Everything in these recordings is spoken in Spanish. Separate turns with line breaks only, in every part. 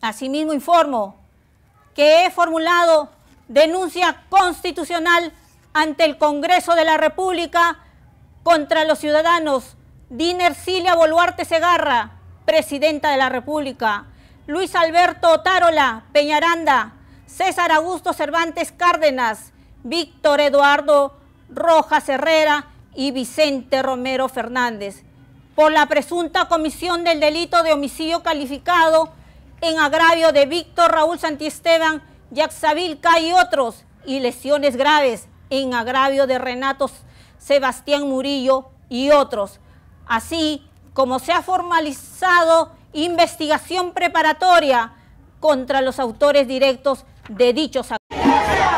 Asimismo, informo que he formulado denuncia constitucional ante el Congreso de la República contra los ciudadanos Diner Boluarte Segarra, Presidenta de la República, Luis Alberto Otárola Peñaranda, César Augusto Cervantes Cárdenas, Víctor Eduardo Rojas Herrera y Vicente Romero Fernández, por la presunta comisión del delito de homicidio calificado en agravio de Víctor Raúl Santisteban, Yaxavilca y otros, y lesiones graves en agravio de Renato Sebastián Murillo y otros. Así como se ha formalizado investigación preparatoria contra los autores directos de dichos actos.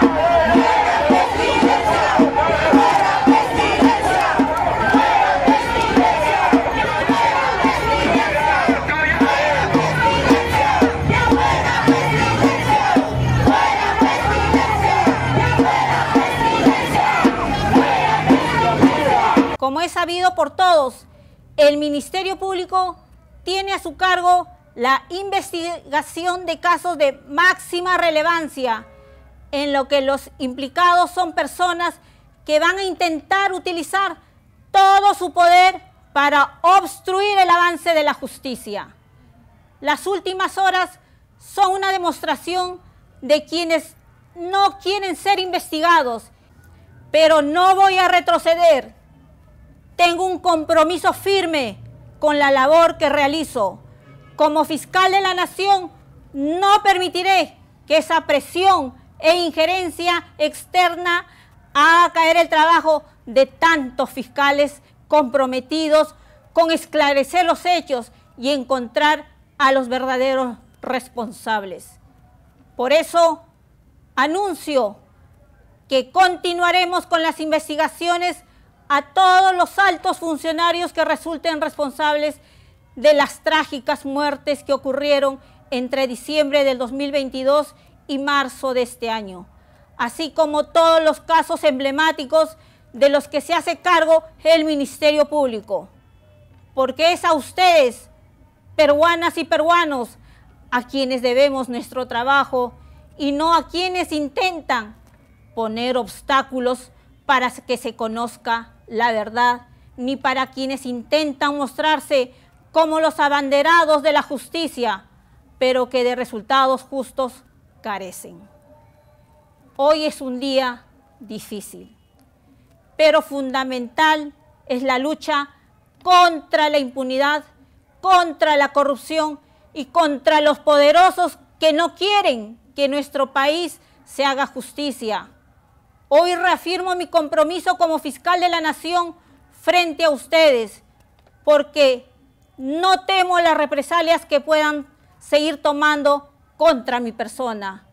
Como es sabido por todos, el Ministerio Público tiene a su cargo la investigación de casos de máxima relevancia, en lo que los implicados son personas que van a intentar utilizar todo su poder para obstruir el avance de la justicia. Las últimas horas son una demostración de quienes no quieren ser investigados, pero no voy a retroceder tengo un compromiso firme con la labor que realizo. Como fiscal de la nación, no permitiré que esa presión e injerencia externa haga caer el trabajo de tantos fiscales comprometidos con esclarecer los hechos y encontrar a los verdaderos responsables. Por eso anuncio que continuaremos con las investigaciones a todos los altos funcionarios que resulten responsables de las trágicas muertes que ocurrieron entre diciembre del 2022 y marzo de este año, así como todos los casos emblemáticos de los que se hace cargo el Ministerio Público. Porque es a ustedes, peruanas y peruanos, a quienes debemos nuestro trabajo y no a quienes intentan poner obstáculos para que se conozca la verdad, ni para quienes intentan mostrarse como los abanderados de la justicia, pero que de resultados justos carecen. Hoy es un día difícil, pero fundamental es la lucha contra la impunidad, contra la corrupción y contra los poderosos que no quieren que nuestro país se haga justicia. Hoy reafirmo mi compromiso como fiscal de la nación frente a ustedes, porque no temo las represalias que puedan seguir tomando contra mi persona.